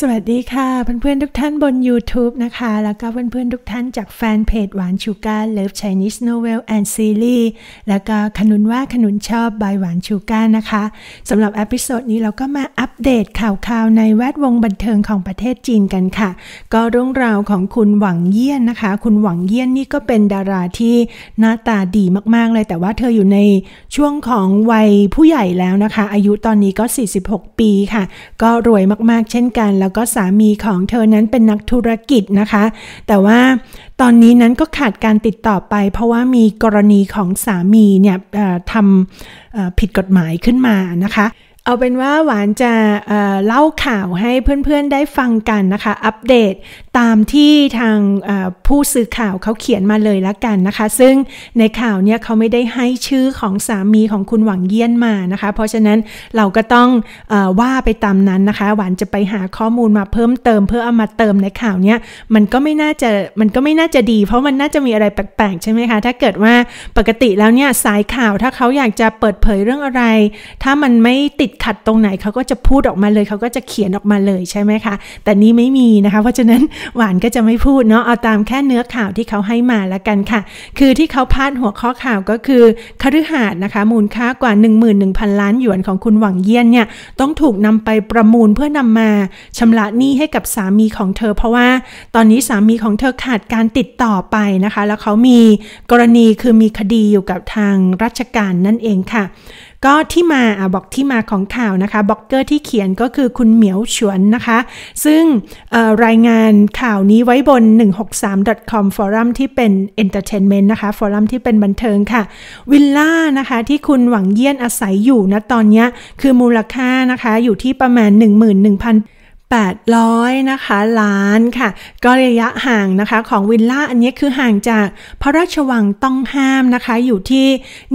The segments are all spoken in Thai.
สวัสดีค่ะเพื่อนๆทุกท่านบน YouTube นะคะ แล้วก็เพื่อนๆทุกท่านจากแฟนเพจหวานชูการเลิฟไชนีสโนเวลแอนด์ซีรีส์แล้วก็ขนุนว่าขนุนชอบบายหวานชูการนะคะสำหรับอพิโซดนี้เราก็มาอัปเดตข่าวคราวในแวดวงบันเทิงของประเทศจีนกันค่ะ ก็เรื่องราวของคุณหวังเยี่ยนนะคะ คุณหวังเยี่ยนนี่ก็เป็นดาราที่หน้าตาดีมากๆเลยแต่ว่าเธออยู่ในช่วงของวัยผู้ใหญ่แล้วนะคะ อายุตอนนี้ก็ 46 ปีค่ะ ก็รวยมากๆเช่นกันแล้วก็สามีของเธอนั้นเป็นนักธุรกิจนะคะ แต่ว่าตอนนี้นั้นก็ขาดการติดต่อไป เพราะว่ามีกรณีของสามีเนี่ยทำผิดกฎหมายขึ้นมานะคะเอาเป็นว่าหวานจะเเล่าข่าวให้เพื่อนๆได้ฟังกันนะคะ อัปเดตตามที่ทางผู้สื่อข่าวเขาเขียนมาเลยละกันนะคะ ซึ่งในข่าวเนี่ยเขาไม่ได้ให้ชื่อของสามีของคุณหวังเยี่ยนมานะคะ เพราะฉะนั้นเราก็ต้องอว่าไปตามนั้นนะคะ หวานจะไปหาข้อมูลมาเพิ่มเติมเพื่อเอามาเติมในข่าวเนี่ยมันก็ไม่น่าจะมันก็ไม่น่าจะดี เพราะมันน่าจะมีอะไรแปลกๆใช่ไหมคะถ้าเกิดว่าปกติแล้วเนี่ยสายข่าวถ้าเขาอยากจะเปิดเผยเรื่องอะไร ถ้ามันไม่ติดขัดตรงไหนเขาก็จะพูดออกมาเลยเขาก็จะเขียนออกมาเลยใช่ไหมคะ แต่นี้ไม่มีนะคะ เพราะฉะนั้นหวานก็จะไม่พูดเนาะเอาตามแค่เนื้อข่าวที่เขาให้มาละกันค่ะ คือที่เขาพาดหัวข้อข่าวก็คือคฤหาสน์นะคะ มูลค่ากว่า 11,000 ล้านหยวนของคุณหวังเยี่ยนเนี่ยต้องถูกนำไปประมูลเพื่อนำมาชำระหนี้ให้กับสามีของเธอเพราะว่า ตอนนี้สามีของเธอขาดการติดต่อไปนะคะ แล้วเขามีกรณีคือมีคดีอยู่กับทางราชการนั่นเองค่ะก็ที่มาอบอกที่มาของข่าวนะคะบล็อกเกอร์ที่เขียนก็คือคุณเหมียวฉวนนะคะ ซึ่งรายงานข่าวนี้ไว้บน 163.com ฟอรัมที่เป็น Entertainment นะคะฟอรัมที่เป็นบันเทิงค่ะ วิลล่านะคะที่คุณหวังเยี่ยนอาศัยอยู่นะตอนนี้คือมูลค่านะคะอยู่ที่ประมาณ11,000 800นะคะล้านค่ะ ก็ระยะห่างนะคะ ของวิลล่าอันนี้คือห่างจากพระราชวังต้องห้ามนะคะ อยู่ที่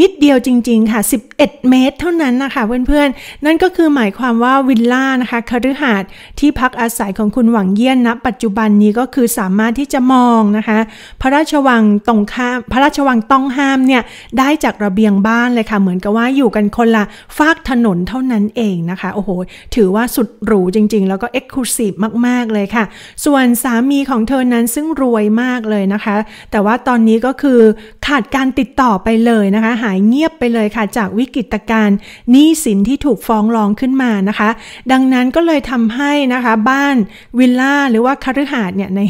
นิดเดียวจริงๆค่ะ 11 เมตรเท่านั้นนะคะเพื่อนๆ นั่นก็คือหมายความว่าวิลล่านะคะ คฤหาสน์ที่พักอาศัยของคุณหวังเยี่ยนณนะปัจจุบันนี้ก็คือสามารถที่จะมองนะคะ พระราชวังตรงข้ามพระราชวังต้องห้ามเนี่ยได้จากระเบียงบ้านเลยค่ะเหมือนกับว่าอยู่กันคนละฟากถนนเท่านั้นเองนะคะโอ้โหถือว่าสุดหรูจริงๆ แล้วก็เอ็กคลูซีฟมากๆเลยค่ะ ส่วนสามีของเธอนั้นซึ่งรวยมากเลยนะคะ แต่ว่าตอนนี้ก็คือขาดการติดต่อไปเลยนะคะ หายเงียบไปเลยค่ะจากวิกฤตการณ์หนี้สินที่ถูกฟ้องร้องขึ้นมานะคะ ดังนั้นก็เลยทำให้นะคะบ้าน วิลล่าหรือว่าคฤหาสน์เนี่ยใน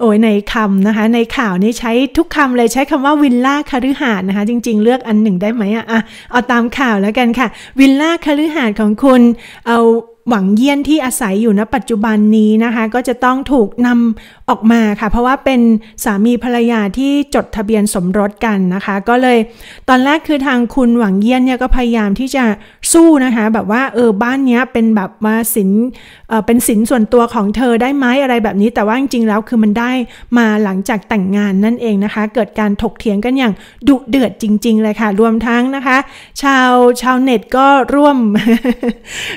โอ้ยในคำนะคะในข่าวนี้ใช้ทุกคำเลยใช้คำว่าวิลล่าคฤหาสน์นะคะจริงๆเลือกอันหนึ่งได้ไหมอะเอาตามข่าวแล้วกันค่ะวิลล่าคฤหาสน์ของคุณเอาหวังเยี่ยนที่อาศัยอยู่ณปัจจุบันนี้นะคะ ก็จะต้องถูกนำออกมาค่ะ เพราะว่าเป็นสามีภรรยาที่จดทะเบียนสมรสกันนะคะก็เลยตอนแรกคือทางคุณหวังเยี่ยนเนี่ยก็พยายามที่จะสู้นะคะแบบว่าเออบ้านเนี้ยเป็นแบบมาสินเออเป็นสินส่วนตัวของเธอได้ไหมอะไรแบบนี้ แต่ว่าจริงๆแล้วคือมันได้มาหลังจากแต่งงานนั่นเองนะคะ เกิดการถกเถียงกันอย่างดุเดือดจริงๆเลยค่ะ รวมทั้งนะคะ ชาวชาวเน็ตก็ร่วม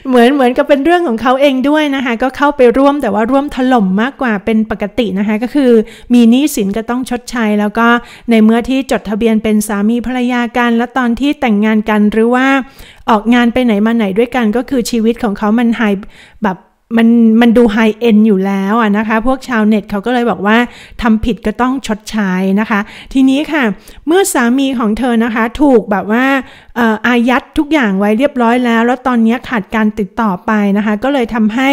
เหมือนเหมือนกับเป็นเ็นเรื่องของเขาเองด้วยนะคะก็เข้าไปร่วมแต่ว่าร่วมถล่มมากกว่าเป็นปกตินะคะ ก็คือมีหนี้สินก็ต้องชดใช้แล้วก็ในเมื่อที่จดทะเบียนเป็นสามีภรรยากันและตอนที่แต่งงานกันหรือว่าออกงานไปไหนมาไหนด้วยกันก็คือชีวิตของเขามันหายแบบมันมันดูไฮเอ็นอยู่แล้วอ่ะนะคะ พวกชาวเน็ตเขาก็เลยบอกว่าทำผิดก็ต้องชดใช้นะคะ ทีนี้ค่ะเมื่อสามีของเธอนะคะ ถูกแบบว่าอายัดทุกอย่างไว้เรียบร้อยแล้ว แล้วตอนนี้ขาดการติดต่อไปนะคะ ก็เลยทำให้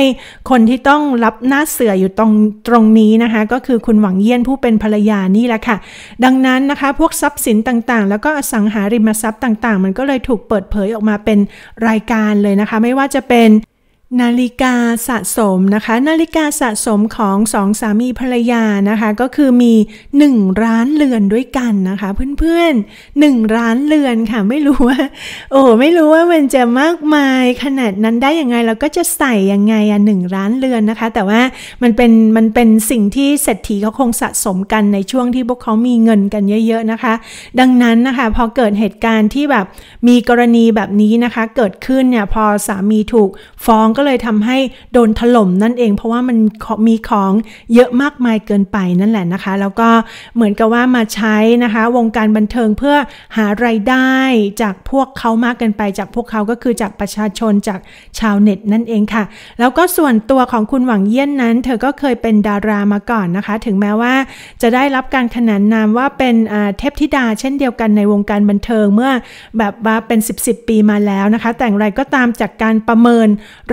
คนที่ต้องรับหน้าเสืออยู่ตรงตรงนี้นะคะ ก็คือคุณหวังเยี่ยนผู้เป็นภรรยานี่แหละค่ะ ดังนั้นนะคะ พวกทรัพย์สินต่างๆ แล้วก็อสังหาริมทรัพย์ต่างๆ มันก็เลยถูกเปิดเผยออกมาเป็นรายการเลยนะคะ ไม่ว่าจะเป็นนาฬิกาสะสมนะคะ นาฬิกาสะสมของสองสามีภรรยานะคะ ก็คือมี1ร้านเรือนด้วยกันนะคะ เพื่อนๆ1ร้านเรือนค่ะไม่รู้ว่าโอ้ไม่รู้ว่ามันจะมากมายขนาดนั้นได้ยังไงเราก็จะใส่ยังไงอ่ะหนึ่งร้านเรือนนะคะ แต่ว่ามันเป็นมันเป็นสิ่งที่เศรษฐีเขาคงสะสมกันในช่วงที่พวกเขามีเงินกันเยอะ ๆ นะคะ ดังนั้นนะคะ พอเกิดเหตุการณ์ที่แบบมีกรณีแบบนี้นะคะ เกิดขึ้นเนี่ยพอสามีถูกฟ้องก็เลยทำให้โดนถล่มนั่นเอง เพราะว่ามันมีของเยอะมากมายเกินไปนั่นแหละนะคะแล้วก็เหมือนกับว่ามาใช้นะคะวงการบันเทิงเพื่อหาไรายได้จากพวกเขามากเกินไป จากพวกเขาก็คือจากประชาชนจากชาวเน็ต นั่นเองค่ะ แล้วก็ส่วนตัวของคุณหวังเยี่ยนนั้น เธอก็เคยเป็นดารามาก่อนนะคะ ถึงแม้ว่า จะได้รับการขนานนามว่าเป็นเทพธิดา เช่นเดียวกันในวงการบันเทิงเมื่อแบบว่าเป็น 10บสปีมาแล้วนะคะ แต่องไรก็ตามจากการประเมิน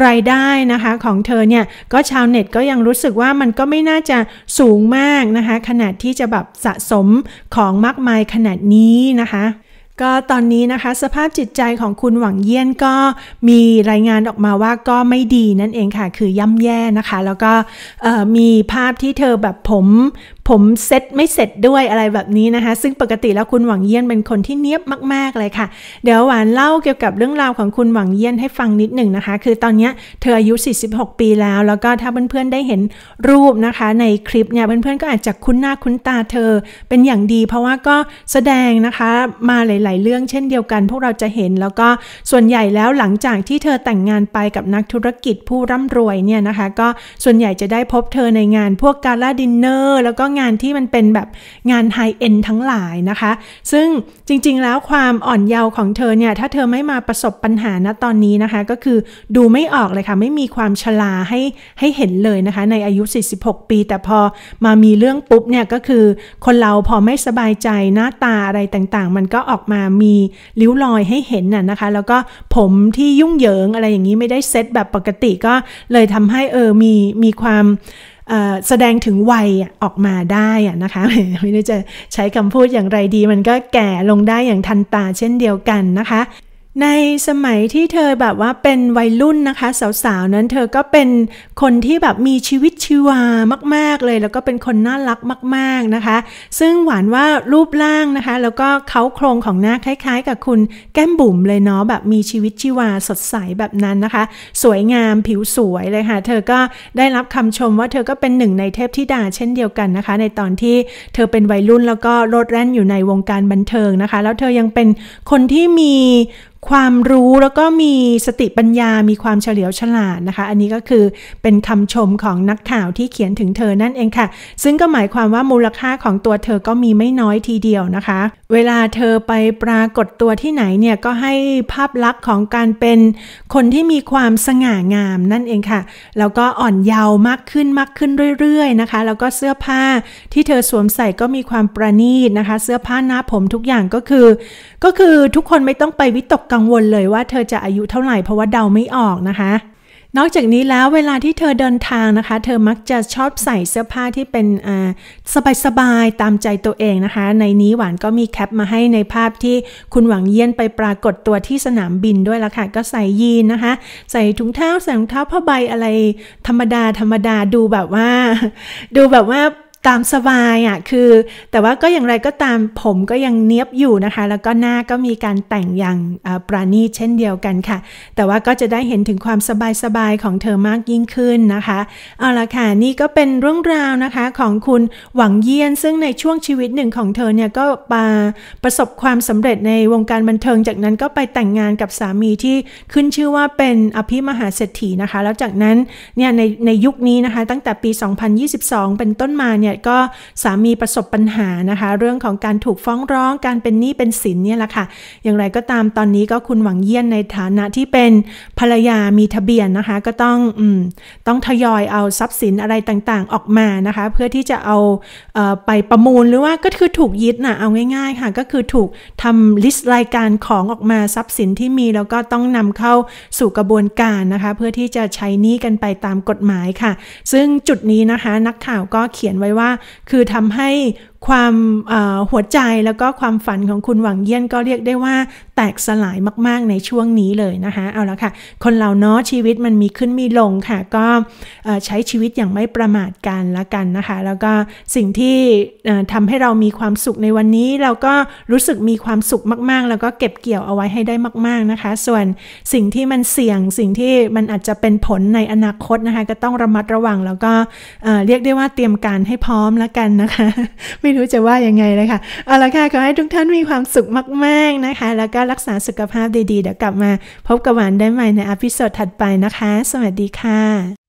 รายได้นะคะของเธอเนี่ยก็ชาวเน็ตก็ยังรู้สึกว่ามันก็ไม่น่าจะสูงมากนะคะขนาดที่จะแบบสะสมของมากมายขนาดนี้นะคะก็ตอนนี้นะคะสภาพจิตใจของคุณหวังเยี่ยนก็มีรายงานออกมาว่าก็ไม่ดีนั่นเองค่ะ คือย่ำแย่นะคะแล้วก็มีภาพที่เธอแบบผมผมเซ็ตไม่เสร็จด้วยอะไรแบบนี้นะคะซึ่งปกติแล้วคุณหวังเยี่ยนเป็นคนที่เนียบมากๆเลยค่ะ เดี๋ยวหวานเล่าเกี่ยวกับเรื่องราวของคุณหวังเยี่ยนให้ฟังนิดหนึ่งนะคะคือตอนนี้เธออายุ 46 ปีแล้ว แล้วก็ถ้าเพื่อนๆได้เห็นรูปนะคะ ในคลิปเนี่ยเพื่อนๆก็อาจจะคุ้นหน้าคุ้นตาเธอเป็นอย่างดี เพราะว่าก็แสดงนะคะมาหลาย ๆ เรื่องเช่นเดียวกัน พวกเราจะเห็น แล้วก็ส่วนใหญ่แล้วหลังจากที่เธอแต่งงานไปกับนักธุรกิจผู้ร่ำรวยเนี่ยนะคะ ก็ส่วนใหญ่จะได้พบเธอในงานพวกการ่าดินเนอร์ แล้วก็งานที่มันเป็นแบบงานไฮเอ็นทั้งหลายนะคะ ซึ่งจริงๆแล้วความอ่อนเยาว์ของเธอเนี่ยถ้าเธอไม่มาประสบปัญหาณตอนนี้นะคะ ก็คือดูไม่ออกเลยค่ะไม่มีความชราให้ให้เห็นเลยนะคะ ในอายุ 46 ปี แต่พอมามีเรื่องปุ๊บเนี่ย ก็คือคนเราพอไม่สบายใจหน้าตาอะไรต่างๆมันก็ออกมามีริ้วรอยให้เห็นน่ะนะคะ แล้วก็ผมที่ยุ่งเหยิงอะไรอย่างนี้ไม่ได้เซ็ตแบบปกติก็เลยทำให้เออมีมีความแสดงถึงวัยออกมาได้นะคะ ไม่รู้จะใช้คำพูดอย่างไรดีมันก็แก่ลงได้อย่างทันตาเช่นเดียวกันนะคะในสมัยที่เธอแบบว่าเป็นวัยรุ่นนะคะ สาวๆนั้นเธอก็เป็นคนที่แบบมีชีวิตชีวามาก ๆเลย แล้วก็เป็นคนน่ารักมาก ๆนะคะ ซึ่งหวานว่ารูปร่างนะคะ แล้วก็เขาโครงของหน้าคล้าย ๆ กับคุณแก้มบุ๋มเลยเนาะแบบมีชีวิตชีวาสดใสแบบนั้นนะคะ สวยงามผิวสวยเลยค่ะ เธอ ก็ได้รับคำชมว่าเธอ ก็เป็นหนึ่งในเทพธิดา เช่นเดียวกันนะคะ ในตอนที่เธอเป็นวัยรุ่นแล้วก็โลดแล่นอยู่ในวงการบันเทิงนะคะ แล้วเธอยังเป็นคนที่มีความรู้แล้วก็มีสติปัญญา มีความเฉลียวฉลาดนะคะ อันนี้ก็คือเป็นคำชมของนักข่าวที่เขียนถึงเธอนั่นเองค่ะ ซึ่งก็หมายความว่ามูลค่าของตัวเธอก็มีไม่น้อยทีเดียวนะคะ เวลาเธอไปปรากฏตัวที่ไหนเนี่ยก็ให้ภาพลักษณ์ของการเป็นคนที่มีความสง่างาม นั่นเองค่ะ แล้วก็อ่อนเยาว์มากขึ้นมากขึ้นเรื่อยๆนะคะ แล้วก็เสื้อผ้าที่เธอสวมใส่ก็มีความประณีตนะคะ เสื้อผ้าหน้าผมทุกอย่างก็คือ ก็คือทุกคนไม่ต้องไปวิตกกังวลเลยว่าเธอจะอายุเท่าไหร่เพราะว่าเดาไม่ออกนะคะ นอกจากนี้แล้วเวลาที่เธอเดินทางนะคะ เธอมักจะชอบใส่เสื้อผ้าที่เป็นสบายๆตามใจตัวเองนะคะ ในนี้หวานก็มีแคปมาให้ในภาพที่คุณหวังเยี่ยนไปปรากฏตัวที่สนามบินด้วยละค่ะก็ใส่ยีนนะคะใส่ถุงเท้าใส่รองเท้าผ้าใบอะไรธรรมดาธรรมดาดูแบบว่าดูแบบว่าตามสบายอะ่ะคือ แต่ว่าก็อย่างไรก็ตามผมก็ยังเนี้ยบอยู่นะคะ แล้วก็หน้าก็มีการแต่งอย่างปราณี เช่นเดียวกันค่ะ แต่ว่าก็จะได้เห็นถึงความสบายๆของเธอมากยิ่งขึ้นนะคะ เอาละค่ะนี่ก็เป็นเรื่องราวนะคะของคุณหวังเยี่ยน ซึ่งในช่วงชีวิตหนึ่งของเธอเนี่ย ก็มาประสบความสำเร็จในวงการบันเทิง จากนั้นก็ไปแต่งงานกับสามีที่ขึ้นชื่อว่าเป็นอภิมหาเศรษฐีนะคะแล้วจากนั้นเนี่ยในในยุคนี้นะคะตั้งแต่ปี 2022 เป็นต้นมาเนี่ยเนี่ยก็สามีประสบปัญหานะคะ เรื่องของการถูกฟ้องร้องการเป็นหนี้เป็นสินเนี่ยแหละค่ะ อย่างไรก็ตามตอนนี้ก็คุณหวังเยี่ยนในฐานะที่เป็นภรรยามีทะเบียนนะคะ ก็ต้องอต้องทยอยเอาทรัพย์สินอะไรต่างๆ ออกมานะคะ เพื่อที่จะเอาเออไปประมูลหรือว่าก็คือถูกยึดนะเอาง่ายๆค่ะก็คือถูกทำลิสต์รายการของออกมาทรัพย์สินที่มีแล้วก็ต้องนำเข้าสู่กระบวนการนะคะ เพื่อที่จะใช้หนี้กันไปตามกฎหมายค่ะ ซึ่งจุดนี้นะคะ นักข่าวก็เขียนไว้ว่า่าคือทำให้ความหัวใจแล้วก็ความฝันของคุณหวังเยี่ยนก็เรียกได้ว่า แตกสลายมาก ๆในช่วงนี้เลยนะคะเอาละค่ะคนเราเนาะชีวิตมันมีขึ้นมีลงค่ะก็ใช้ชีวิตอย่างไม่ประมาทกันละกันนะคะแล้วก็สิ่งที่ทำให้เรามีความสุขในวันนี้เราก็รู้สึกมีความสุขมากๆ แล้วก็เก็บเกี่ยวเอาไว้ให้ได้มาก ๆนะคะ ส่วนสิ่งที่มันเสี่ยงสิ่งที่มันอาจจะเป็นผลในอนาคตนะคะก็ต้องระมัดระวัง แล้วก็เรียกได้ว่าเตรียมการให้พร้อมแล้วกันนะคะ ไม่รู้จะว่ายังไงเลยค่ะเอาละค่ะ ขอให้ทุกท่านมีความสุขมาก ๆ นะคะ แล้วก็รักษาสุขภาพดีๆเดี๋ยวกลับมาพบกับหวานได้ใหม่ในอพิสซดถัดไปนะคะ สวัสดีค่ะ